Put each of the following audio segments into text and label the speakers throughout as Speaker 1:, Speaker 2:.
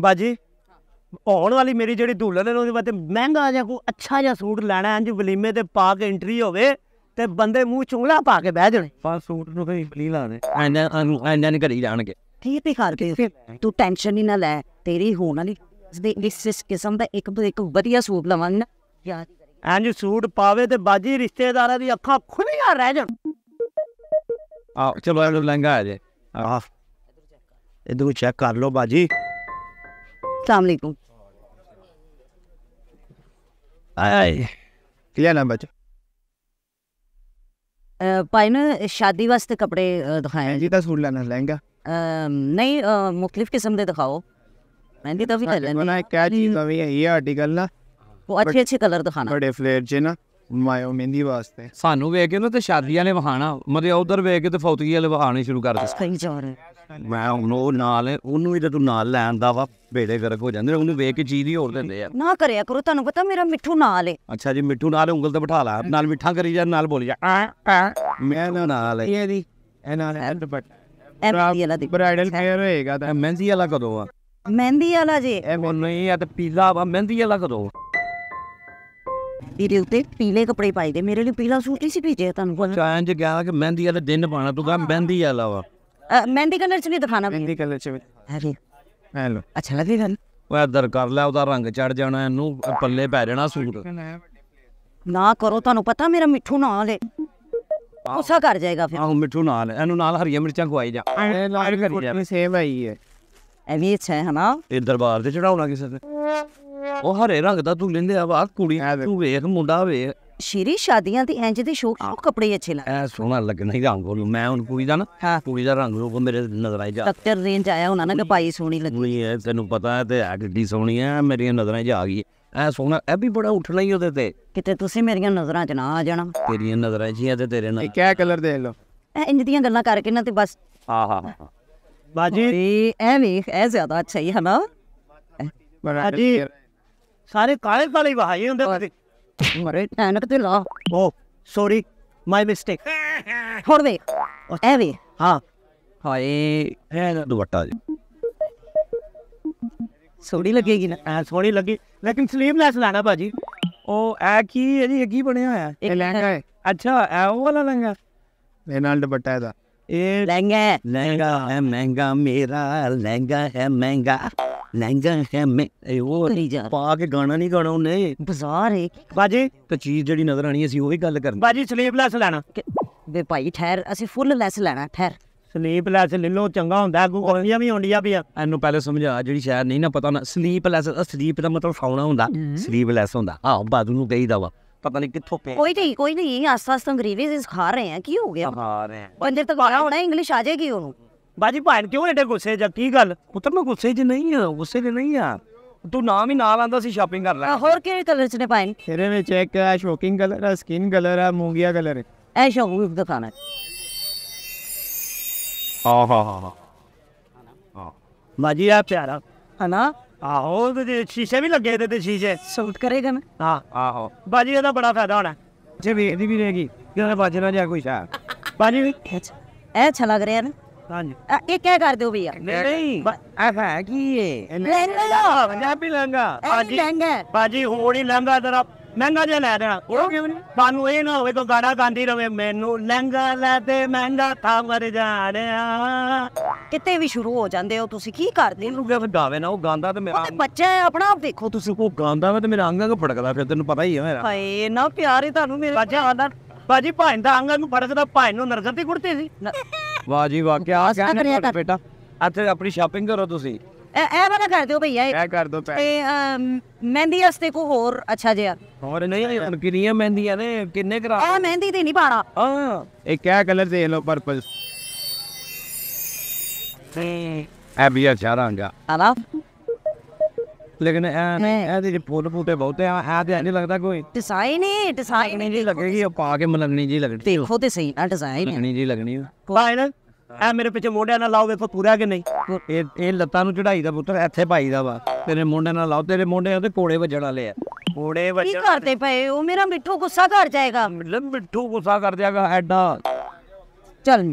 Speaker 1: ਬਾਜੀ ਆਉਣ ਵਾਲੀ ਮੇਰੀ ਜਿਹੜੀ ਦੁਲਹਨ ਹੈ ਉਹਦੇ ਵਾਸਤੇ ਮਹਿੰਗਾ ਜਿਹਾ ਕੋਈ ਅੱਛਾ ਜਿਹਾ ਸੂਟ ਲੈਣਾ ਹੈ ਜੋ ਵਲੀਮੇ ਤੇ ਪਾ ਕੇ ਐਂਟਰੀ ਹੋਵੇ ਤੇ ਬੰਦੇ ਮੂੰਹ ਚੁੰਗਲਾ ਪਾ ਕੇ ਬਹਿ ਜਾਣੇ ਪਾ ਸੂਟ ਨੂੰ ਕੋਈ ਬਲੀ ਲਾਣੇ ਐਨਾ ਐਨਾ ਨਹੀਂ ਕਰੀ ਜਾਣਗੇ ਠੀਕ ਹੀ ਕਰਕੇ ਤੂੰ ਟੈਨਸ਼ਨ ਹੀ ਨਾ ਲੈ
Speaker 2: ਤੇਰੀ ਹੋਣ ਵਾਲੀ ਦੇ ਇਸ ਕਿਸਮ ਦਾ ਇੱਕ ਤੋਂ ਇੱਕ ਵਧੀਆ ਸੂਟ ਲਵਾਂਗੇ ਨਾ ਯਾਰ ਐਂ
Speaker 1: ਸੂਟ ਪਾਵੇ ਤੇ ਬਾਜੀ ਰਿਸ਼ਤੇਦਾਰਾਂ ਦੀ ਅੱਖਾਂ ਖੁੱਲੀਆਂ ਰਹਿ ਜਾਣ ਆ ਚਲੋ ਇਹ ਲੰਗਾ ਆ ਜੇ ਆਹ ਇਧਰੋਂ ਚੈੱਕ ਕਰ ਲਓ ਬਾਜੀ अलैक्म
Speaker 2: क्या नाम बच्चा भाई ने शादी वास्ते कपड़े दिखाए जी सूट लेना लहंगा नहीं मुख्तलिफ किस्म के दिखाओ मेहंदी तो भी अच्छा, कर लेना क्या चीज है ये आर्टिकल ना वो अच्छे अच्छे कलर दिखाना बड़े फ्लेयर
Speaker 1: च ना ਮਾਇਓ ਮਹਿੰਦੀ ਵਾਸਤੇ ਸਾਨੂੰ ਵੇਖ ਕੇ ਉਹਨਾਂ ਤੇ ਸ਼ਾਦੀ ਵਾਲੇ ਵਹਾਣਾ ਮਤੇ ਉਧਰ ਵੇਖ ਕੇ ਤੇ ਫੌਤਗੀ ਵਾਲੇ ਵਹਾਣੇ ਸ਼ੁਰੂ ਕਰ ਦਿੱਤੇ ਸਹੀ ਜਾ ਮੈਂ ਉਹਨੂੰ ਨਾਲ ਉਹਨੂੰ ਵੀ ਤੇ ਤੂੰ ਨਾਲ ਲੈਣ ਦਾ ਵਾ ਬੇੜੇ ਗਰਕ ਹੋ ਜਾਂਦੇ ਉਹਨੂੰ ਵੇਖ ਕੇ ਚੀਜ਼ ਹੀ ਹੋਰ ਦਿੰਦੇ ਆ
Speaker 2: ਨਾ ਕਰਿਆ ਕਰੋ ਤੁਹਾਨੂੰ ਪਤਾ ਮੇਰਾ ਮਿੱਠੂ ਨਾਲ ਏ
Speaker 1: ਅੱਛਾ ਜੀ ਮਿੱਠੂ ਨਾਲ ਉਂਗਲ ਤੇ ਬਿਠਾ ਲਾ ਨਾਲ ਮਿੱਠਾ ਕਰੀ ਜਾ ਨਾਲ ਬੋਲੀ ਜਾ ਮੈਂ ਨਾਲ ਇਹ ਦੀ ਇਹ ਨਾਲ ਹੈਂਡ ਬਟ ਐਮਪੀ ਵਾਲਾ ਦੀ ਬ੍ਰਾਈਡਲ ਫੇਅਰ ਹੋਏਗਾ ਤਾਂ ਮਹਿੰਦੀ ਵਾਲਾ ਕਦੋਂ ਆ ਮਹਿੰਦੀ ਵਾਲਾ ਜੀ ਇਹ ਨਹੀਂ ਆ ਤੇ ਪੀਲਾ ਵਾ ਮਹਿੰਦੀ ਵਾਲਾ ਕਦੋਂ ਤੇਰੇ
Speaker 2: ਉੱਤੇ ਪੀਲੇ ਕੱਪੜੇ ਪਾਏ ਦੇ ਮੇਰੇ ਲਈ ਪੀਲਾ ਸੂਟ ਹੀ ਸੀ ਭੇਜਿਆ ਤੁਹਾਨੂੰ ਪਤਾ
Speaker 1: ਚਾਹਾਂ ਚ ਗਿਆ ਕਿ ਮਹਿੰਦੀ ਵਾਲਾ ਦਿਨ ਪਾਣਾ ਤੂੰ ਕਹ ਮਹਿੰਦੀ ਵਾਲਾ ਵਾ
Speaker 2: ਮਹਿੰਦੀ ਕਲਰ ਚ ਨਹੀਂ ਦਿਖਾਣਾ ਮਹਿੰਦੀ ਕਲਰ ਚ
Speaker 1: ਹਾਂਜੀ ਹੈਲੋ ਅੱਛਾ ਲੱਗੀ ਗੱਲ ਉਹ ਅਦਰ ਕਰ ਲੈ ਉਹਦਾ ਰੰਗ ਚੜ ਜਾਣਾ ਇਹਨੂੰ ਪੱਲੇ ਪੈ ਜਾਣਾ ਸੂਟ
Speaker 2: ਨਾ ਕਰੋ ਤੁਹਾਨੂੰ ਪਤਾ ਮੇਰਾ ਮਿੱਠੂ ਨਾਲ ਹੈ ਗੁੱਸਾ ਕਰ ਜਾਏਗਾ ਫਿਰ ਆਹੋ ਮਿੱਠੂ ਨਾਲ
Speaker 1: ਇਹਨੂੰ ਨਾਲ ਹਰੀਆਂ ਮਿਰਚਾਂ ਖਵਾਈ ਜਾ ਇਹ ਨਾਲ ਕਰੀ ਜਾ ਸੇਮ ਆਈ ਹੈ ਐਵੇਂ ਹੀ ਹੈ ਹਨਾ ਇਹ ਦਰਬਾਰ ਤੇ ਚੜਾਉਣਾ ਕਿਸੇ ਨੇ ਉਹ ਹਰੇ ਰੰਗ ਦਾ ਤੂੰ ਲੈਂਦੇ ਆ ਵਾ ਕੁੜੀ ਤੂੰ ਵੇਖ ਮੁੰਡਾ ਵੇ ਸ਼ੀਰੀ ਸ਼ਾਦੀਆਂ ਤੇ ਇੰਜ ਦੇ ਸ਼ੌਕ ਨੂੰ ਕੱਪੜੇ ਅੱਛੇ ਲੱਗਦੇ ਐ ਸੋਹਣਾ ਲੱਗਣਾ ਹੀ ਰੰਗ ਉਹ ਮੈਂ ਹੁਣ ਕੁੜੀ ਦਾ ਨਾ ਕੁੜੀ ਦਾ ਰੰਗ ਉਹ ਮੇਰੇ ਨਜ਼ਰ ਆਈ ਜਾ ਡਾਕਟਰ ਰੇਂਜ ਆਇਆ ਉਹਨਾਂ ਨੇ ਪਾਈ ਸੋਹਣੀ ਲੱਗੀ ਐ ਤੈਨੂੰ ਪਤਾ ਐ ਤੇ ਐ ਕਿੱਡੀ ਸੋਹਣੀ ਐ ਮੇਰੀਆਂ ਨਜ਼ਰਾਂ 'ਚ ਆ ਗਈ ਐ ਸੋਹਣਾ ਐ ਵੀ ਬੜਾ ਉੱਠਣਾ ਹੀ ਉਹਦੇ ਤੇ ਕਿਤੇ ਤੁਸੀਂ ਮੇਰੀਆਂ ਨਜ਼ਰਾਂ 'ਚ ਨਾ ਆ ਜਾਣਾ ਤੇਰੀਆਂ ਨਜ਼ਰਾਂ 'ਚ ਹੀ ਐ ਤੇ ਤੇਰੇ ਨਾਲ ਇਹ ਕਿਹ ਕਲਰ ਦੇਖ ਲੋ ਐ ਇੰਜ ਦੀਆਂ ਗੱਲਾਂ
Speaker 2: ਕਰਕੇ ਨਾ ਤੇ ਬਸ ਆਹਾ ਹਾ ਬਾਜੀ ਐ ਵੇਖ ਐ ਜ਼ਿਆਦਾ ਅੱਛਾ ਹੀ ਹਨਾ
Speaker 1: ਬਾਜੀ ਸਾਰੇ ਕਾਲੇ ਕਾਲੇ ਵਹਾਏ ਹੁੰਦੇ ਤੁਸੀਂ ਮਰੇ ਐਨਕ ਤੇ ਲਾ ਓ ਸੌਰੀ ਮਾਈ ਮਿਸਟੇਕ ਹੋਰ ਵੇ ਐ ਵੇ ਹਾਂ ਹਾਏ ਐ ਨਾ ਦੁਪੱਟਾ ਜੀ ਸੋਹਣੀ ਲੱਗੇਗੀ ਨਾ ਐ ਸੋਹਣੀ ਲੱਗੀ ਲੇਕਿਨ ਸਲੀਵਲੈਸ ਲੈਣਾ ਭਾਜੀ ਉਹ ਐ ਕੀ ਹੈ ਜੀ ਕੀ ਬਣਿਆ ਹੋਇਆ ਇਹ ਲਹਿੰਗਾ ਹੈ ਅੱਛਾ ਐ ਉਹ ਵਾਲਾ ਲਹਿੰਗਾ ਇਹ ਨਾਲ ਦੁਪੱਟਾ ਇਹਦਾ ਇਹ ਲਹਿੰਗਾ ਲਹਿੰਗਾ ਹੈ ਮਹਿੰਗਾ ਮੇਰਾ ਲਹਿੰਗਾ ਹੈ ਮਹਿੰਗਾ ਲਹਿੰਗਾ ਹੈ ਮੈਂ ਇਹ ਉਹ ਜਾ ਪਾ ਕੇ ਗਾਣਾ ਨਹੀਂ ਗਾਣਾ ਉਹਨੇ ਬਾਜ਼ਾਰ ਹੈ ਬਾਜੀ ਤੇ ਚੀਜ਼ ਜਿਹੜੀ ਨਜ਼ਰ ਆਣੀ ਅਸੀਂ ਉਹ ਹੀ ਗੱਲ ਕਰਨੀ ਬਾਜੀ ਸਲੀਪ ਲੈਸ ਲੈਣਾ ਵੇ ਭਾਈ ਠਹਿਰ ਅਸੀਂ ਫੁੱਲ ਲੈਸ ਲੈਣਾ ਠਹਿਰ ਸਲੀਪ ਲੈਸ ਲੈ ਲਓ ਚੰਗਾ ਹੁੰਦਾ ਅੱਗੂ ਕੋਲੀਆਂ ਵੀ ਹੁੰਦੀਆਂ ਵੀ ਇਹਨੂੰ ਪਹਿਲੇ ਸਮਝਾ ਜਿਹੜੀ ਸ਼ਾਇਰ ਨਹੀਂ ਨਾ ਪਤਾ ਨਾ ਸਲੀਪ ਲੈਸ ਸਲੀਪ ਦਾ ਮਤਲਬ ਸੌਣਾ ਹੁੰਦਾ ਲੈਸ ਹੁੰਦਾ ਆਹ ਬਾਦੂ ਨੂੰ ਕਹੀਦਾ ਵਾ ਪਤਾ ਨਹੀਂ ਕਿੱਥੋਂ ਪਿਆ ਕੋਈ
Speaker 2: ਨਹੀਂ ਕੋਈ ਨਹੀਂ ਆਸ-ਆਸ ਤੋਂ ਗਰੀਵੇਸ ਖਾ ਰਹੇ ਆ ਕੀ ਹੋ
Speaker 1: ਗਿਆ ਖਾ ਰਹੇ ਆ
Speaker 2: ਬੰਦੇ ਤੱਕ ਆਉਣਾ ਇੰਗਲਿਸ਼ ਆ ਜਾਏਗੀ ਉਹਨੂੰ
Speaker 1: ਬਾਜੀ ਭਾਣ ਕਿਉਂ ਐਡੇ ਗੁੱਸੇ ਜਾਂ ਕੀ ਗੱਲ ਪੁੱਤਰ ਮੈਂ ਗੁੱਸੇ 'ਚ ਨਹੀਂ ਆ ਗੁੱਸੇ 'ਚ ਨਹੀਂ ਆ ਤੂੰ ਨਾਮ ਹੀ ਨਾਲ ਆਂਦਾ ਸੀ ਸ਼ਾਪਿੰਗ ਕਰ ਲੈ ਹੋਰ ਕਿਹੜੇ ਕਲਰ 'ਚ ਨੇ ਭਾਣ ਤੇਰੇ ਵਿੱਚ ਇੱਕ ਆ ਸ਼ੋਕਿੰਗ ਕਲਰ ਆ ਸਕਿਨ ਕਲਰ ਆ ਮੂੰਗੀਆ ਕਲਰ ਹੈ ਐ ਸ਼ੌਕ ਦਿਖਾਣਾ ਹਾਂ ਹਾਂ ਹਾਂ ਹਾਂ ਬਾਜੀ ਆ ਪਿਆਰਾ ਹਨਾ ਆਹੋ ਤੇ ਸ਼ੀਸ਼ੇ ਵੀ ਲੱਗੇ ਤੇ ਤੇ ਸ਼ੀਸ਼ੇ ਸੂਟ ਕਰੇਗਾ ਨਾ ਹਾਂ ਆਹੋ ਬਾਜੀ ਇਹਦਾ ਬੜਾ ਫਾਇਦਾ ਹੋਣਾ ਜੇ ਵੇਖਦੀ ਵੀ ਰਹੇਗੀ ਕਿਹਨੇ ਬਾਜਣਾ ਜਾਂ ਕੋਈ ਸ਼ਾਹ ਬਾਜੀ ਵੀ ਇਹ ਅੱਛਾ ਲੱਗ ਰਿਹਾ ਨਾ ਹਾਂਜੀ ਇਹ ਕੀ ਕਰਦੇ ਹੋ ਭਈਆ ਨਹੀਂ ਐਸਾ ਹੈ ਕੀ ਇਹ ਲਹਿੰਗਾ ਪੰਜਾਬੀ ਲਹਿੰਗਾ ਭਾਜੀ ਲਹਿੰਗਾ ਬਾਜੀ ਹੋਰ ਹੀ ਲਹਿੰਗਾ ਜਰਾ ਮਹਿੰਗਾ ਜਿਹਾ ਲੈ ਦੇਣਾ ਉਹ ਕਿਉਂ ਨਹੀਂ ਤੁਹਾਨੂੰ ਇਹ ਨਾ ਹੋਵੇ ਕੋ ਗਾਣਾ ਗਾਉਂਦੀ ਰਵੇ ਮੈਨੂੰ ਲਹਿੰਗਾ ਲੈ ਤੇ ਮਹਿੰਗਾ ਥਾ ਮਰ ਜਾਣਿਆ ਕਿਤੇ ਵੀ ਸ਼ੁਰੂ ਹੋ ਜਾਂਦੇ ਹੋ ਤੁਸੀਂ ਕੀ ਕਰਦੇ ਹੋ ਫਿਰ ਗਾਵੇ ਨਾ ਉਹ ਗਾਂਦਾ ਤੇ ਮੇਰਾ ਬੱਚਾ ਹੈ ਆਪਣਾ ਆਪ ਦੇਖੋ ਤੁਸੀਂ ਉਹ ਗਾਂਦਾ ਵਾ ਤੇ ਮੇਰਾ ਅੰਗ ਕੋ ਫੜਕਦਾ ਫਿਰ ਤੈਨੂੰ ਪਤਾ ਹੀ ਹੈ ਮੇਰਾ ਹਾਏ ਨਾ ਪਿਆਰੇ ਤੁਹਾਨੂੰ ਮੇਰੇ ਬੱਚਾ ਆਂਦਾ ਭਾਜੀ ਭਾਈ ਦਾ ਅੰਗ ਨੂੰ ਫੜਕਦਾ ਭਾਈ ਨੂੰ ਨਰਗਤੀ ਕੁੜਤੇ ਸੀ ਵਾਹ ਜੀ ਵਾਹ ਕੀ ਆ ਗਿਆ ਨਾ ਬੇਟਾ ਇੱਥੇ ਆਪਣੀ ਸ਼ਾਪਿੰਗ ਕਰੋ ਤੁਸੀਂ ਇਹ ਇਹ ਵਾਲਾ ਕਰ ਦਿਓ ਭਈਆ ਇਹ ਕਰ ਦੋ ਤੇ
Speaker 2: ਮਹਿੰਦੀ ਵਾਸਤੇ ਕੋ ਹੋਰ ਅੱਛਾ ਜਿਹਾ
Speaker 1: ਹੋਰ ਨਹੀਂ ਹੁਣ ਕਿੰਨੀਆਂ ਮਹਿੰਦੀਆਂ ਨੇ ਕਿੰਨੇ ਕਰਾ ਆ ਮਹਿੰਦੀ ਤੇ ਨਹੀਂ ਪਾਣਾ ਹਾਂ ਇਹ ਕਿਆ ਕਲਰ ਦੇ ਲੋ ਪਰਪਲ ਤੇ ਐ ਵੀ ਅੱਛਾ ਰੰਗਾ ਆਲਾ लेकिन ऐ फुल बूटे बहुते ऐ ते नहीं लगदा कोई डिजाइन ही डिजाइन नहीं लगेगी पा के मलनी जी लगनी देखो ते सही ना डिजाइन मलनी जी लगनी भाई ना ਐ ਮੇਰੇ ਪਿੱਛੇ ਮੋਢਿਆਂ ਨਾਲ ਲਾਓ ਵੇਖੋ ਪੂਰਾ ਕਿ ਨਹੀਂ ਇਹ ਇਹ ਲੱਤਾਂ ਨੂੰ ਚੜਾਈ ਦਾ ਪੁੱਤਰ ਇੱਥੇ ਪਾਈ ਦਾ ਵਾ ਤੇਰੇ ਮੋਢਿਆਂ ਨਾਲ ਲਾਓ ਤੇਰੇ ਮੋਢਿਆਂ ਤੇ ਕੋੜੇ ਵੱਜਣ ਵਾਲੇ ਆ ਕੋੜੇ ਵੱਜਣ ਕੀ ਕਰਦੇ ਪਏ ਉਹ ਮੇਰਾ ਮਿੱਠੂ ਗੁੱਸਾ ਕਰ ਜਾਏਗਾ ਮਿੱਠੂ ਗੁੱਸਾ ਕਰ ਜਾਏਗਾ ਐਡਾ ਚੱਲ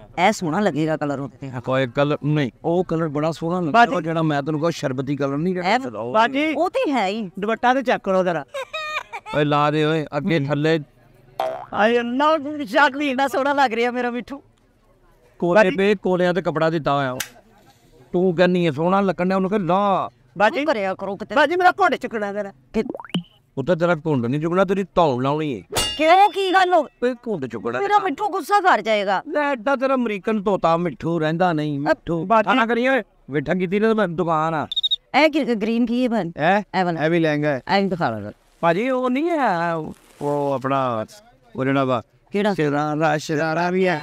Speaker 2: ਇਹ ਸੋਹਣਾ ਲੱਗੇਗਾ ਕਲਰ ਉੱਤੇ
Speaker 1: ਕੋਈ ਕਲਰ ਨਹੀਂ ਉਹ ਕਲਰ ਬੜਾ ਸੋਹਣਾ ਲੱਗਦਾ ਉਹ ਜਿਹੜਾ ਮੈਂ ਤੈਨੂੰ ਕਹਾਂ ਸ਼ਰਬਤੀ ਕਲਰ ਨਹੀਂ ਜਿਹੜਾ ਬਾਜੀ
Speaker 2: ਉਹ ਤੇ ਹੈ ਹੀ ਦੁਪੱਟਾ ਤੇ ਚੱਕ ਲੋ ਜਰਾ
Speaker 1: ਓਏ ਲਾ ਦੇ ਓਏ ਅੱਗੇ ਥੱਲੇ
Speaker 2: ਆਏ ਨਾ ਸ਼ਕਲੀ ਨਾ ਸੋਹਣਾ ਲੱਗ ਰਿਹਾ ਮੇਰਾ ਮਿੱਠੂ
Speaker 1: ਕੋਲੇ ਬੇ ਕੋਲਿਆਂ ਤੇ ਕਪੜਾ ਦਿੱਤਾ ਹੋਇਆ ਤੂੰ ਕਹਿੰਨੀ ਸੋਹਣਾ ਲੱਗਣ ਉਹਨੂੰ ਕਹ ਲਾ
Speaker 2: ਬਾਜੀ ਕਰਿਆ ਕਰੋ ਕਿਤੇ ਬਾਜੀ ਮੇਰਾ ਘੋੜੇ ਚੱਕਣਾ ਜਰਾ
Speaker 1: ਉਹ ਤੇਰਾ ਘੁੰਡ ਨਹੀਂ ਚੁਗਣਾ ਤੇਰੀ ਤੌਲ ਲਾਉਣੀ ਏ ਕਿਉਂ ਕੀ ਗੱਲ ਹੋ ਓਏ ਘੁੰਡ ਚੁਗਣਾ ਮੇਰਾ ਮਿੱਠੂ ਗੁੱਸਾ ਕਰ ਜਾਏਗਾ ਲੈ ਐਡਾ ਤੇਰਾ ਅਮਰੀਕਨ ਤੋਤਾ ਮਿੱਠੂ ਰਹਿੰਦਾ ਨਹੀਂ ਮਿੱਠੂ ਬਾਤਾਂ ਨਾ ਕਰੀ ਓਏ ਬੈਠਾ ਕੀਤੀ ਨਾ ਮੈਂ ਦੁਕਾਨ ਆ ਐ ਕਿ ਗ੍ਰੀਨ ਕੀ ਬਣ ਐ ਐਵਨ ਐ ਵੀ ਲਹਿੰਗਾ ਐ ਵੀ ਦਿਖਾ ਲਾ ਭਾਜੀ ਉਹ ਨਹੀਂ ਹੈ ਉਹ ਆਪਣਾ ਉਹ ਜਿਹੜਾ ਵਾ ਕਿਹੜਾ ਸ਼ਰਾਰਾ ਸ਼ਰਾਰਾ ਵੀ ਆ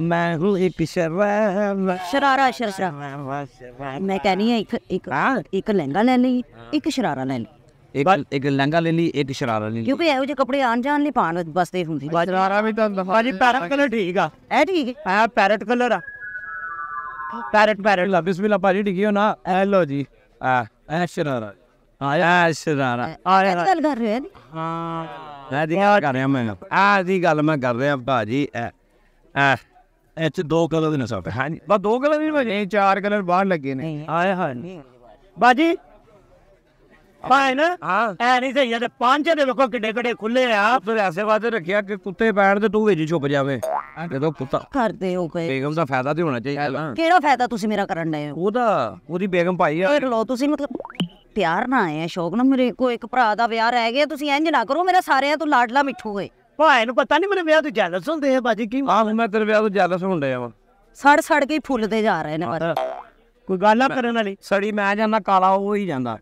Speaker 1: ਮੈਂ ਹੂੰ ਇਹ ਸ਼ਰਾਰਾ
Speaker 2: ਸ਼ਰਾਰਾ ਸ਼ਰਾਰਾ ਮੈਂ ਕਹਿੰਨੀ ਇੱਕ ਇੱਕ ਇੱਕ ਲਹਿੰਗਾ ਲੈ ਲਈ ਇੱਕ
Speaker 1: ਸ਼ਰਾਰਾ ਲੈ ਲਈ ਇੱਕ ਇੱਕ ਲਹਿੰਗਾ ਲੈ ਲਈ ਇੱਕ ਸ਼ਰਾਰਾ ਲੈ ਲਈ ਕਿਉਂਕਿ
Speaker 2: ਇਹੋ ਜਿਹੇ ਕੱਪੜੇ ਅਣਜਾਣ ਲਈ ਪਾਣ ਬਸਦੇ ਹੁੰਦੀ
Speaker 1: ਬਾਜੀ ਸ਼ਰਾਰਾ ਵੀ ਤਾਂ ਬਾਜੀ ਪੈਰਟ ਕਲਰ ਠੀਕ ਆ ਇਹ ਠੀਕ ਹੈ ਆ ਪੈਰਟ ਕਲਰ ਆ ਪੈਰਟ ਪੈਰਟ ਲਾ ਬਿਸਮਿਲ੍ਲਾ ਭਾਜੀ ਠੀਕ ਹੋ ਨਾ ਐ ਲੋ ਜੀ ਆ ਐ ਸ਼ਰਾਰਾ ਹਾਂ ਐ ਸ਼ਰਾਰਾ
Speaker 2: ਆ ਗੱਲ ਕਰ ਰਹੇ ਹੋ
Speaker 1: ਹਾਂ ਮੈਂ ਦੀ ਗੱਲ ਕਰ ਰਿਹਾ ਮੈਂ ਆ ਦੀ ਗੱਲ ਮੈਂ ਕਰ ਰਿਹਾ ਭਾਜੀ ਐ ਐ ਇਹ ਚ ਦੋ ਕਲਰ ਦੇ ਨੇ ਸਾਡੇ ਹਾਂ ਬਸ ਦੋ ਕਲਰ ਨਹੀਂ ਭਾਜੀ ਚਾਰ ਕਲਰ ਬਾਹਰ ਲੱਗੇ ਨੇ ਆਏ ਹਾਂ ਬਾਜੀ ਫਾਈਨ ਐ ਨਹੀਂ ਸਹੀ ਤੇ ਪੰਜ ਦੇ ਵੇਖੋ ਕਿੱਡੇ ਕਿੱਡੇ ਖੁੱਲੇ ਆ ਫਿਰ ਐਸੇ ਵਾਦੇ ਰੱਖਿਆ ਕਿ ਕੁੱਤੇ ਪੈਣ ਤੇ ਤੂੰ ਵਿੱਚ ਛੁਪ ਜਾਵੇਂ ਜਦੋਂ ਕੁੱਤਾ ਕਰਦੇ ਹੋ ਕੋਈ ਬੇਗਮ ਦਾ ਫਾਇਦਾ ਤੇ ਹੋਣਾ ਚਾਹੀਦਾ
Speaker 2: ਕਿਹੜਾ ਫਾਇਦਾ ਤੁਸੀਂ ਮੇਰਾ ਕਰਨ ਦੇ ਹੋ
Speaker 1: ਉਹਦਾ ਉਹਦੀ ਬੇਗਮ ਪਾਈ ਆ ਲੋ ਤੁਸੀਂ ਮਤਲਬ
Speaker 2: ਪਿਆਰ ਨਾ ਆਏ ਸ਼ੌਕ ਨਾ ਮੇਰੇ ਕੋ ਇੱਕ ਭਰਾ ਦਾ ਵਿਆਹ ਰਹਿ ਗਿਆ ਤੁਸੀਂ ਇੰਜ ਨਾ ਕਰੋ ਮੇਰਾ ਸਾਰਿਆਂ ਤੋਂ ਲਾਡਲਾ ਮਿੱਠੂ ਹੋਏ ਭਾਈ ਨੂੰ
Speaker 1: ਪਤਾ ਨਹੀਂ ਮੇਰੇ ਵਿਆਹ ਤੋਂ ਜੈਲਸ ਹੁੰਦੇ ਆ ਬਾਜੀ ਕੀ ਆਹ ਮੈਂ ਤੇਰੇ ਵਿਆਹ ਤੋਂ ਜੈਲਸ ਹੁੰਦੇ ਆ ਸੜ ਸੜ ਕੇ ਫੁੱਲਦੇ ਜਾ ਰਹੇ ਨੇ ਪਰ ਕੋਈ ਗੱਲ ਕਰਨ ਵਾਲੀ ਸੜੀ ਮੈਂ ਜਾਂਦਾ ਕਾਲਾ ਉਹ ਹੀ ਜਾਂਦਾ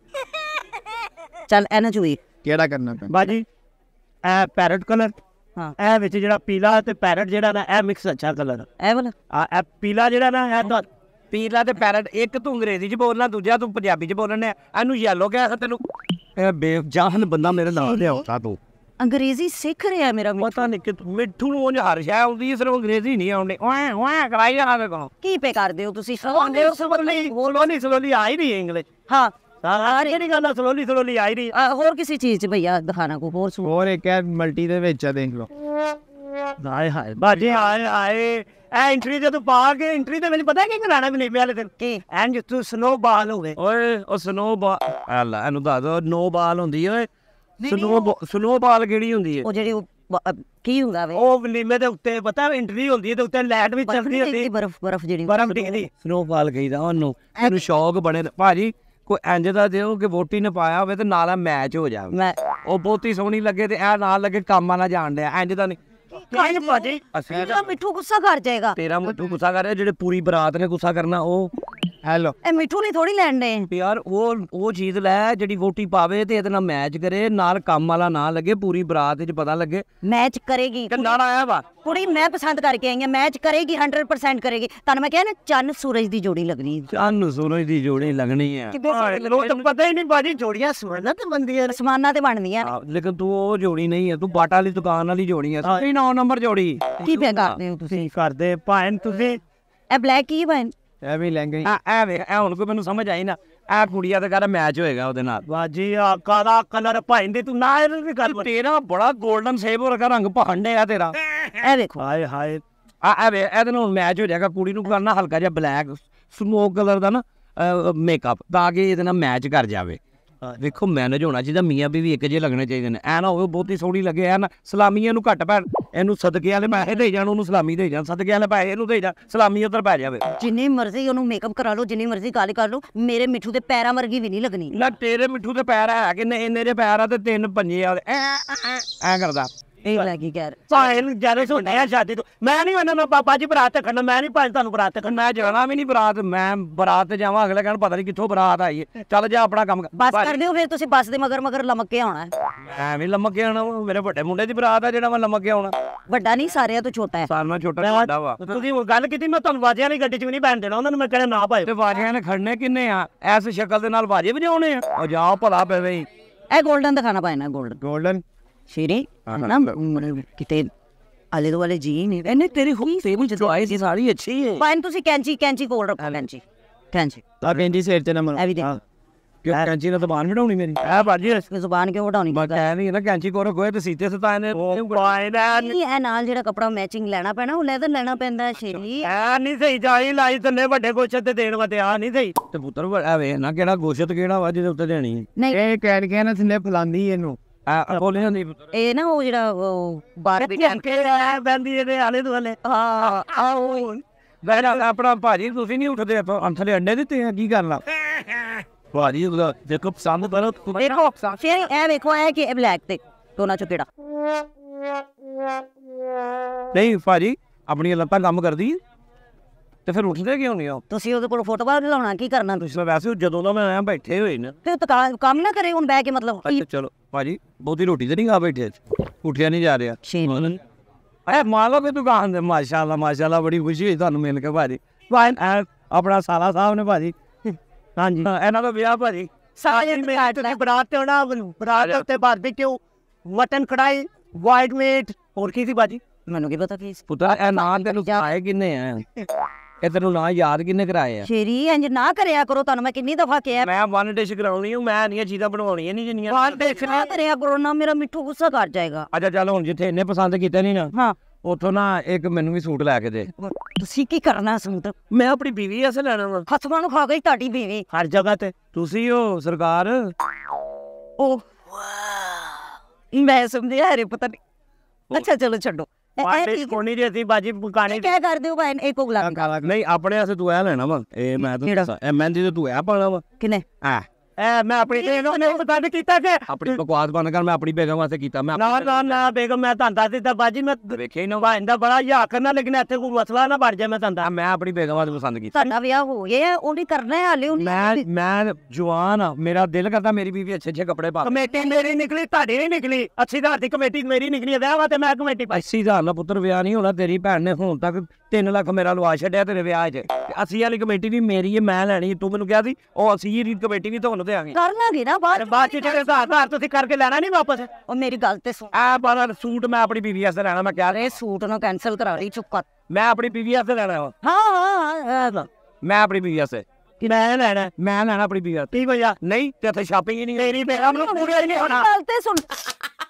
Speaker 1: ਚੱਲ ਇਹਨਾਂ ਚੋਂ ਵੀ ਕਿਹੜਾ ਕਰਨਾ ਪੈਂਦਾ ਬਾਜੀ ਇਹ ਪੈਰਟ ਕਲਰ ਹਾਂ ਇਹ ਵਿੱਚ ਜਿਹੜਾ ਪੀਲਾ ਤੇ ਪੈਰਟ ਜਿਹੜਾ ਨਾ ਇਹ ਮਿਕਸ ਅੱਛਾ ਕਲਰ ਇਹ ਵਾਲਾ ਆ ਇਹ ਪੀਲਾ ਜਿਹੜਾ ਨਾ ਇਹ ਤਾਂ ਪੀਲਾ ਤੇ ਪੈਰਟ ਇੱਕ ਤੂੰ ਅੰਗਰੇਜ਼ੀ ਚ ਬੋਲਣਾ ਦੂਜਾ ਤੂੰ ਪੰਜਾਬੀ ਚ ਬੋਲਣਾ ਇਹਨੂੰ ਯੈਲੋ ਕਹਿਆ ਤੈਨੂੰ ਇਹ ਬੇਜਾਹਨ ਬੰਦਾ ਮੇਰੇ ਨਾਲ ਲਿਆਉਂਦਾ ਤੂੰ ਅੰਗਰੇਜ਼ੀ ਸਿੱਖ ਰਿਹਾ ਮੇਰਾ ਪਤਾ ਨਹੀਂ ਕਿ ਮਿੱਠੂ ਨੂੰ ਉਹ ਹਰ ਸ਼ਾਇ ਆਉਂਦੀ ਸਿਰਫ ਅੰਗਰੇਜ਼ੀ ਨਹੀਂ ਆਉਂਦੀ ਓਏ ਓਏ ਕਰਾਈ ਜਾਣਾ ਵੇਖੋ ਕੀ ਪੇ ਕਰਦੇ ਹੋ
Speaker 2: ਤੁਸੀਂ ਸਵਾਉਂਦੇ ਹੋ
Speaker 1: ਸਵਾਉਂਦੇ ਬੋਲੋ ਨਹੀਂ ਆ ਆਈ ਨਹੀਂ ਇੰਗਲਿਸ਼ ਹਾਂ ਸਾਰੀ ਗੱਲਾਂ ਸਲੋਲੀ
Speaker 2: ਸਲੋਲੀ ਆਈ ਰਹੀ ਆ, ਹੋਰ ਕਿਸੇ ਚੀਜ਼ 'ਚ ਭਈਆ ਦਿਖਾਣਾ ਕੋ ਹੋਰ ਸੂ ਹੋਰ ਇੱਕ ਹੈ ਮਲਟੀ ਦੇ ਵਿੱਚ ਆ ਦੇਖ ਲਓ
Speaker 1: ਹਾਏ ਹਾਏ ਬਾਜੀ ਹਾਏ ਹਾਏ ਐ ਐਂਟਰੀ ਜਦੋਂ ਪਾ ਕੇ ਐਂਟਰੀ ਤੇ ਮੈਨੂੰ ਪਤਾ ਕੀ ਕਰਾਣਾ ਵੀ ਨਹੀਂ ਵਾਲੇ ਦਿਨ ਕੀ ਐਂ ਜਿੱਥੋਂ ਸਨੋ ਬਾਲ ਹੋਵੇ ਓਏ ਉਹ ਸਨੋ ਬਾਲ ਅੱਲਾ ਇਹਨੂੰ ਦੱਸ ਦੋ ਨੋ ਬਾਲ ਹੁੰਦੀ ਓਏ ਸਨੋ ਸਨੋ ਬਾਲ ਕਿਹੜੀ ਹੁੰਦੀ ਹੈ ਉਹ ਜਿਹੜੀ ਉਹ ਬ- ਅ, ਕੀ ਹੁੰਦਾ ਵੇ ਉਹ ਨੀਮੇ ਦੇ ਉੱਤੇ ਪਤਾ ਐਂਟਰੀ ਹੁੰਦੀ ਹੈ ਤੇ ਉੱਤੇ ਲਾਈਟ ਵੀ ਬਰਫ਼ ਚੱਲਦੀ ਹੁੰਦੀ ਦੀ ਬਰਫ਼ ਬਰਫ਼ ਜਿਹੜੀ ਬਰਮ ਟਿਕਦੀ ਸਨੋ ਬਾਲ ਕਹੀਦਾ ਉਹਨੂੰ ਇਹਨੂੰ ਸ਼ੌਕ ਬਣੇ ਭਾਜੀ ਕੋਈ ਇੰਜ ਦਾ ਦਿਓ ਕਿ ਵੋਟੀ ਨੇ ਪਾਇਆ ਹੋਵੇ ਤੇ ਨਾਲ ਆ ਮੈਚ ਹੋ ਜਾਵੇ ਮੈਂ ਉਹ ਬਹੁਤੀ ਸੋਹਣੀ ਲੱਗੇ ਤੇ ਇਹ ਨਾਲ ਲੱਗੇ ਕੰਮਾਂ ਨਾਲ ਜਾਣ ਲਿਆ ਇੰਜ ਦਾ ਨਹੀਂ ਕਾਹਨ ਦੇ ਅਸੀਂ ਮਿੱਠੂ ਗੁੱਸਾ ਕਰ ਜਾਏਗਾ ਤੇਰਾ ਮਿੱਠੂ ਗੁੱਸਾ ਕਰੇ ਜਿਹੜੇ ਪੂਰੀ ਬਰਾਤ ਨੇ ਗੁੱਸਾ ਕਰਨਾ ਉਹ ਹੈਲੋ ਇਹ ਮਿੱਠੂ ਨਹੀਂ ਥੋੜੀ ਲੈਣ ਦੇ ਯਾਰ ਉਹ ਉਹ ਚੀਜ਼ ਲੈ ਜਿਹੜੀ ਵੋਟੀ ਪਾਵੇ ਤੇ ਇਹਦੇ ਨਾਲ ਮੈਚ ਕਰੇ ਨਾਲ ਕੰਮ ਵਾਲਾ ਨਾ ਲੱਗੇ ਪੂਰੀ ਬਰਾਤ ਵਿੱਚ ਪਤਾ ਲੱਗੇ ਮੈਚ ਕਰੇਗੀ ਕੰਨਾਂ ਆਇਆ ਵਾ
Speaker 2: ਕੁੜੀ ਮੈਂ ਪਸੰਦ ਕਰਕੇ ਆਈ ਆ ਮੈਚ ਕਰੇਗੀ 100% ਕਰੇਗੀ ਤੁਹਾਨੂੰ ਮੈਂ ਕਿਹਾ ਨਾ ਚੰਨ
Speaker 1: ਸੂਰਜ ਦੀ ਜੋੜੀ ਲੱਗਣੀ ਚੰਨ ਸੂਰਜ ਦੀ ਜੋੜੀ ਲੱਗਣੀ ਆ
Speaker 2: ਲੋਕ ਤਾਂ ਪਤਾ ਹੀ ਨਹੀਂ ਬਾਜੀ ਜੋੜੀਆਂ ਸੁਣਨਾ ਤੇ ਬੰਦੀਆਂ ਸਮਾਨਾ ਤੇ ਬਣਦੀਆਂ
Speaker 1: ਲੇਕਿਨ ਤੂੰ ਉਹ ਜੋੜੀ ਨਹੀਂ ਆ ਤੂੰ ਬਾਟਾ ਵਾਲੀ ਦੁਕਾਨ ਵਾਲੀ ਜੋੜੀ ਆ ਸਹੀ ਨੌ ਨੰਬਰ ਜੋੜੀ ਕੀ ਪੈ ਕਰਦੇ ਹੋ ਤੁਸੀਂ ਕਰਦੇ ਭਾਣ ਤੁਸੀਂ ਇਹ ਬਲੈਕ ਕੀ ਭਾਣ ਐਵੇਂ ਲੈਂਗ ਆ ਐ ਵੇਖ ਐ ਹੁਣ ਕੋਈ ਮੈਨੂੰ ਸਮਝ ਆਈ ਨਾ ਆ ਕੁੜੀਆ ਦਾ ਕਰ ਮੈਚ ਹੋਏਗਾ ਉਹਦੇ ਨਾਲ ਬਾਜੀ ਆਕਾ ਦਾ ਕਲਰ ਭਾਂਦੇ ਤੂੰ ਨਾ ਇਹਨਾਂ ਦੀ ਗੱਲ ਤੇਰਾ ਬੜਾ 골ਡਨ ਸੇਬ ਹੋ ਰਗਾ ਰੰਗ ਭਾਂਡੇ ਆ ਤੇਰਾ ਐ ਦੇਖੋ ਹਾਏ ਹਾਏ ਆ ਐ ਵੇ ਇਹਦੇ ਨਾਲ ਮੈਚ ਹੋ ਜਾਏਗਾ ਕੁੜੀ ਨੂੰ ਕਰਨਾ ਹਲਕਾ ਜਿਹਾ ਬਲੈਕ ਸਮੋਕ ਕਲਰ ਦਾ ਨਾ ਮੇਕਅਪ ਤਾਂ ਕਿ ਇਹਦੇ ਨਾਲ ਮੈਚ ਕਰ ਜਾਵੇ ਵੇਖੋ ਮੈਨੇਜ ਹੋਣਾ ਚਾਹੀਦਾ ਮੀਆਂ ਬੀਵੀ ਇੱਕ ਜਿਹੇ ਲੱਗਣੇ ਚਾਹੀਦੇ ਨੇ ਐ ਨਾ ਹੋਵੇ ਬਹੁਤੀ ਸੋਹਣੀ ਲੱਗੇ ਐ ਨਾ ਸਲਾਮੀਆਂ ਨੂੰ ਘੱਟ ਪੈਣ ਇਹਨੂੰ ਸਦਕੇ ਵਾਲੇ ਪੈਸੇ ਦੇ ਜਾਣ ਉਹਨੂੰ ਸਲਾਮੀ ਦੇ ਜਾਣ ਸਦਕੇ ਵਾਲੇ ਪੈਸੇ ਇਹਨੂੰ ਦੇ ਜਾਣ ਸਲਾਮੀ ਉਧਰ ਪੈ ਜਾਵੇ ਜਿੰਨੇ
Speaker 2: ਮਰਜ਼ੀ ਉਹਨੂੰ ਮੇਕਅਪ ਕਰਾ ਲਓ ਜਿੰਨੇ ਮਰਜ਼ੀ ਗੱਲ ਕਰ ਲਓ ਮੇਰੇ ਮਿੱਠੂ ਦੇ ਪੈਰਾਂ ਵਰਗੀ ਵੀ ਨਹੀਂ ਲੱਗਣੀ ਨਾ
Speaker 1: ਤੇਰੇ ਮਿੱਠੂ ਦੇ ਪੈਰ ਹੈ ਕਿ ਨੇ ਇਹਨੇ ਦੇ ਪੈਰ ਆ ਤੇ ਤਿੰਨ ਪੰਜੇ ਆ ਐ ਐ ਕਰਦਾ ਇਹ ਲੈ ਕੇ ਗੈਰ ਭਾਏ ਨੂੰ ਜਦੋਂ ਸੁਣਿਆ ਹੈ ਸ਼ਾਦੀ ਤੋਂ ਮੈਂ ਨਹੀਂ ਮੰਨਣਾ ਮੈਂ ਪਾਪਾ ਜੀ ਬਰਾਤ ਤੇ ਖੜਨਾ ਮੈਂ ਨਹੀਂ ਭਾਜ ਤੁਹਾਨੂੰ ਬਰਾਤ ਤੇ ਖੜਨਾ ਮੈਂ ਜਾਣਾ ਵੀ ਨਹੀਂ ਬਰਾਤ ਮੈਂ ਬਰਾਤ ਤੇ ਜਾਵਾਂ ਅਗਲੇ ਕਹਿਣ ਪਤਾ ਨਹੀਂ ਕਿੱਥੋਂ ਬਰਾਤ ਆਈ ਹੈ ਚੱਲ ਜਾ ਆਪਣਾ ਕੰਮ ਕਰ। ਬੱਸ ਭਾਜੀ, ਕਰਦੇ ਹੋ ਫਿਰ
Speaker 2: ਤੁਸੀਂ ਬੱਸ ਦੇ ਮਗਰ ਮਗਰ ਲਮਕ ਕੇ ਆਉਣਾ ਹੈ।
Speaker 1: ਮੈਂ ਵੀ ਲੰਮਕ ਕੇ ਆਉਣਾ ਵਾ, ਮੇਰੇ ਵੱਡੇ ਮੁੰਡੇ ਦੀ ਬਰਾਤ ਆ ਜਿਹੜਾ ਮੈਂ ਲੰਮਕ ਕੇ ਆਉਣਾ ਵੱਡਾ ਨਹੀਂ ਸਾਰਿਆਂ ਤੋਂ ਛੋਟਾ ਹੈ ਸਾਲ ਨਾਲ ਛੋਟਾ ਵੱਡਾ ਵਾ ਤੁਸੀਂ ਉਹ ਗੱਲ ਕੀਤੀ ਮੈਂ ਤੁਹਾਨੂੰ ਵਾਜਿਆਂ ਵਾਲੀ ਗੱਡੀ 'ਚ ਵੀ ਨਹੀਂ ਬੈਣ ਦੇਣਾ ਉਹਨਾਂ ਨੂੰ ਮੈਂ ਕਹਿਣਾ ਨਾ ਭਾਈ ਤੇ ਵਾਜਿਆਂ ਨੇ ਖੜਨੇ ਕਿੰਨੇ ਆ ਐਸ ਸ਼ਕਲ ਦੇ ਨਾਲ ਵਾਜੇ ਵਜਾਉਣੇ ਆ ਉਹ ਜਾ ਭਲਾ ਪਵੇ ਇਹ 골ਡਨ ਦਿਖਾਣਾ ਪੈਣਾ 골ਡਨ ਗੋਲਡਨ ਸ਼ੇਰੇ ਨਾ ਕਿਤੇ
Speaker 2: ਆਲੇ ਦੁਆਲੇ ਜੀ ਨਹੀਂ ਇਹਨੇ ਤੇਰੇ ਹੁਕਮ ਤੇ ਵੀ ਜਦੋਂ ਆਏ ਸੀ ਸਾਰੀ ਅੱਛੀ ਹੈ ਪਾਇਨ ਤੁਸੀਂ ਕੈਂਚੀ ਕੈਂਚੀ ਕੋਲ
Speaker 1: ਰੱਖੋ ਕੈਂਚੀ ਕੈਂਚੀ ਤਾਂ ਕੈਂਚੀ ਸਿਰ ਤੇ ਨਾ ਮਨ ਐ ਵੀ ਕਿਉਂ ਕੈਂਚੀ ਨਾਲ ਜ਼ਬਾਨ ਵਡਾਉਣੀ ਮੇਰੀ ਐ ਬਾਜੀ ਰਸਕੀ ਜ਼ਬਾਨ ਕਿਉਂ ਵਡਾਉਣੀ ਬਸ ਐ ਨਹੀਂ ਨਾ ਕੈਂਚੀ ਕੋਲ ਰੱਖੋ ਤੇ ਸੀਤੇ ਸਤਾਏ ਨੇ ਪਾਇਨ ਨਹੀਂ
Speaker 2: ਇਹ ਨਾਲ ਜਿਹੜਾ ਕਪੜਾ ਮੈਚਿੰਗ ਲੈਣਾ ਪੈਣਾ ਉਹ ਲੈਦਰ ਲੈਣਾ ਪੈਂਦਾ ਸ਼ੇਰੀ ਐ ਨਹੀਂ ਸਹੀ ਜਾਈ ਲਾਈ ਤੰਨੇ
Speaker 1: ਵੱਡੇ ਗੋਸ਼ਤ ਤੇ ਦੇਣ ਵਾਤੇ ਆ ਨਹੀਂ ਸਹੀ ਤੇ ਪੁੱਤਰ ਐ ਵੇ ਨਾ ਕਿਹੜਾ ਗੋਸ਼ਤ ਕਿਹੜਾ ਵਾ ਜਿਹਦੇ ਉੱਤੇ ਦੇਣੀ
Speaker 2: ਇਹ ਕਹਿ ਕੇ ਨਾ
Speaker 1: ਥੱਲੇ ਫਲਾਂਦੀ ਇਹਨੂੰ ਆ ਬੋਲੇ ਨਹੀਂ
Speaker 2: ਇਹ ਨਾ ਉਹ ਜਿਹੜਾ ਉਹ ਬਾਹਰ ਵੀ
Speaker 1: ਕੇ ਆ ਬੰਦੀ ਇਹਦੇ ਆਲੇ ਦੁਆਲੇ ਹਾਂ ਆ ਉਹ ਬੈਠਾ ਆਪਣਾ ਭਾਜੀ ਤੁਸੀਂ ਨਹੀਂ ਉੱਠਦੇ ਆਪਾਂ ਅੰਥਲੇ ਅੰਡੇ ਦਿੱਤੇ ਆ ਕੀ ਕਰਨਾ ਭਾਜੀ ਉਹਦਾ ਦੇਖੋ ਪਸੰਦ ਕਰੋ ਦੇਖੋ ਫਿਰ ਇਹ ਵੇਖੋ ਇਹ ਕਿ ਬਲੈਕ ਤੇ ਟੋਨਾ ਚੋਂ ਕਿਹੜਾ ਨਹੀਂ ਭਾਜੀ ਆਪਣੀ ਲੱਤਾਂ ਕੰਮ ਕਰਦੀ ਤੇ ਫਿਰ ਉੱਠਦੇ ਕਿਉਂ ਨਹੀਂ ਹੋ ਤੁਸੀਂ ਉਹਦੇ ਕੋਲ ਫੋਟੋ ਬਾਅਦ ਲਾਉਣਾ ਕੀ ਕਰਨਾ ਤੁਸੀਂ ਵੈਸੇ ਜਦੋਂ ਦਾ ਮੈਂ ਆਇਆ ਬੈਠੇ ਹੋਏ ਨੇ
Speaker 2: ਤੇ ਤਕਾ- ਕੰਮ ਨਾ ਕਰੇ ਹੁਣ ਬਹਿ ਕੇ ਮਤਲਬ ਕੀ- ਅੱਛਾ
Speaker 1: ਚਲੋ ਭਾਜੀ ਬਹੁਤੀ ਰੋਟੀ ਤੇ ਨਹੀਂ ਖਾ ਬੈਠੇ ਅੱਜ? ਉੱਠਿਆ ਨਹੀਂ ਜਾ ਰਿਹਾ ਛੇ ਮਤਲਬ- ਐ ਮਾਨ ਲਓ ਵੀ ਦੁਕਾਨ ਦੇ ਮਾਸ਼ਾਅੱਲਾ ਮਾਸ਼ਾਅੱਲਾ ਬੜੀ ਖੁਸ਼ੀ ਹੋਈ ਤੁਹਾਨੂੰ ਮਿਲ ਕੇ ਭਾਜੀ ਭਾਈ ਐ ਆਪਣਾ ਸਾਲਾ ਸਾਹਿਬ ਨੇ ਭਾਜੀ ਹਾਂਜੀ ਇਹਨਾਂ ਦਾ ਵਿਆਹ ਭਾਜੀ सारे साथ में बरात पे होना बरात पे होते barbecue mutton kadhai white meat और की थी बाजी ਮੈਨੂੰ ਕੀ ਪਤਾ ਕੀ ਪੁੱਤਰਾ ਇਹ ਨਾਂ ਤੈਨੂੰ ਖਾਏ ਕਿੰਨੇ ਆ ਇਹ ਤੈਨੂੰ ਨਾ ਯਾਦ ਕਿੰਨੇ ਕਰਾਏ ਆ ਸ਼ੇਰੀ
Speaker 2: ਇੰਜ ਨਾ ਕਰਿਆ ਕਰੋ ਤੁਹਾਨੂੰ ਮੈਂ ਕਿੰਨੀ ਦਫਾ ਕਿਹਾ ਮੈਂ ਵਨ ਡਿਸ਼ ਕਰਾਉਣੀ ਹੂੰ ਮੈਂ ਨਹੀਂ ਇਹ ਚੀਜ਼ਾਂ ਬਣਾਉਣੀਆਂ ਨਹੀਂ ਜਿੰਨੀਆਂ ਵਨ ਡਿਸ਼ ਨਾ ਕਰਿਆ ਕਰੋ ਨਾ ਮੇਰਾ ਮਿੱਠੂ ਗੁੱਸਾ ਕਰ ਜਾਏਗਾ
Speaker 1: ਅੱਛਾ ਚੱਲ ਹੁਣ ਜਿੱਥੇ ਇੰਨੇ ਪਸੰਦ ਕੀਤਾ ਨਹੀਂ ਨਾ ਹਾਂ ਉਥੋਂ ਨਾ ਇੱਕ ਮੈਨੂੰ ਵੀ ਸੂਟ ਲੈ ਕੇ ਦੇ ਤੁਸੀਂ ਕੀ ਕਰਨਾ ਸੂਟ ਮੈਂ ਆਪਣੀ ਬੀਵੀ ਐਸੇ ਲੈਣਾ ਵਾ ਖਸਮਾਂ ਨੂੰ ਖਾ ਗਈ ਤੁਹਾਡੀ ਬੀਵੀ ਹਰ ਜਗ੍ਹਾ ਤੇ ਤੁਸੀਂ ਹੋ ਸਰਕਾਰ ਉਹ ਮੈਂ ਸਮਝਿਆ ਹਰੇ ਪਤਾ ਨਹੀਂ ਅੱਛਾ ਚਲੋ ਛੱਡੋ ਪਾਰਟੀ ਕੋਣੀ ਜੀ ਅਸੀਂ ਬਾਜੀ ਬੁਕਾਣੇ ਕੀ ਕਰਦੇ ਹੋ ਭਾਈ ਇੱਕ ਉਗਲਾ ਨਹੀਂ ਆਪਣੇ ਆਸੇ ਤੂੰ ਐ ਲੈਣਾ ਵਾ ਇਹ ਮੈਂ ਤਾਂ ਇਹ ਮਹਿੰਦੀ ਤੇ ਤੂੰ ਐ ਪਾਣਾ ਵਾ ਕਿਨੇ ਆ ਐ ਮੈਂ ਆਪਣੀ ਤੇ ਉਹਨੇ ਉਹ ਬੰਦ ਕੀਤਾ ਕਿ ਆਪਣੀ ਬਕਵਾਸ ਬੰਦ ਕਰ ਮੈਂ ਆਪਣੀ ਬੇਗਮ ਵਾਸਤੇ ਕੀਤਾ ਮੈਂ ਨਾ ਨਾ ਨਾ ਬੇਗਮ ਮੈਂ ਤੁਹਾਨੂੰ ਦੱਸ ਦਿੱਤਾ ਬਾਜੀ ਮੈਂ ਵੇਖਿਆ ਹੀ ਨਾ ਭਾਂਦਾ ਬੜਾ ਯਾਕ ਨਾ ਲੱਗਣਾ ਇੱਥੇ ਕੋਈ ਮਸਲਾ ਨਾ ਬਣ ਜਾ ਮੈਂ ਤੁਹਾਨੂੰ ਮੈਂ ਆਪਣੀ ਬੇਗਮ ਵਾਸਤੇ ਪਸੰਦ ਕੀਤਾ ਤੁਹਾਡਾ ਵਿਆਹ ਹੋ ਗਿਆ ਉਹਨੇ ਕਰਨਾ ਹੈ ਹਾਲੇ ਉਹਨੇ ਮੈਂ ਮੈਂ ਜਵਾਨ ਆ ਮੇਰਾ ਦਿਲ ਕਰਦਾ ਮੇਰੀ ਬੀਵੀ ਅੱਛੇ ਅੱਛੇ ਕੱਪੜੇ ਪਾ ਕਮੇਟੀ ਮੇਰੀ ਨਿਕਲੀ ਤੁਹਾਡੀ ਨਹੀਂ ਨਿਕਲੀ ਅੱਛੀ ਦਾ ਦੀ ਕਮੇਟੀ ਮੇਰੀ ਨਿਕਲੀ ਵਿਆਹ ਵਾ ਤੇ ਮੈਂ ਕਮੇਟੀ ਪਾਈ 80000 ਦਾ ਪੁੱਤਰ ਵਿਆਹ ਨਹੀਂ ਹੋਣਾ ਤੇਰੀ ਭੈਣ ਨੇ ਹੁਣ ਤੱਕ 3 ਲੱਖ ਮੇਰਾ ਲਵਾ ਛੱਡਿਆ ਤੇਰੇ ਵਿਆਹ 'ਚ ਤੇ 80 ਵਾਲੀ ਕਮੇਟੀ ਵੀ ਮੇਰੀ ਹੈ ਮੈਂ ਲੈਣੀ ਤੂੰ ਮੈਨੂੰ ਕਿਹਾ ਸੀ ਉਹ 80 ਦੀ ਕਮੇਟੀ ਵੀ ਤੁਹਾਨੂੰ ਦੇਾਂਗੇ ਕਰ ਲਾਂਗੇ ਨਾ ਬਾਅਦ ਚ। ਬਾਅਦ 'ਚ ਜਿਹੜੇ ਆਧਾਰ ਆਧਾਰ ਤੁਸੀਂ ਕਰਕੇ ਲੈਣਾ ਨਹੀਂ ਵਾਪਸ ਉਹ ਮੇਰੀ ਗੱਲ ਤੇ ਸੁਣ ਆ ਬਾਰਾ ਸੂਟ ਮੈਂ ਆਪਣੀ ਬੀਵੀ ਵਾਸਤੇ ਲੈਣਾ ਮੈਂ ਕਿਹਾ ਅਰੇ ਸੂਟ ਨੂੰ ਕੈਨਸਲ ਕਰਾ ਲਈ ਚੁੱਪ ਕਰ ਮੈਂ ਆਪਣੀ ਬੀਵੀ ਵਾਸਤੇ ਲੈਣਾ ਵਾ ਹਾਂ ਹਾਂ, ਹਾਂ ਹਾਂ ਮੈਂ ਆਪਣੀ ਬੀਵੀ ਵਾਸਤੇ ਮੈਂ ਲੈਣਾ ਮੈਂ ਲੈਣਾ ਆਪਣੀ ਬੀਵੀ ਵਾਸਤੇ ਠੀਕ ਹੋ ਜਾ ਨਹੀਂ ਤੇ ਇੱਥੇ ਸ਼ਾਪਿੰਗ ਹੀ ਨਹੀਂ ਮੇਰੀ ਬੇਗਮ ਨੂੰ ਪੂਰਾ ਹੀ ਨਹੀਂ ਹੋਣਾ ਗੱਲ
Speaker 2: ਤੇ ਸੁਣ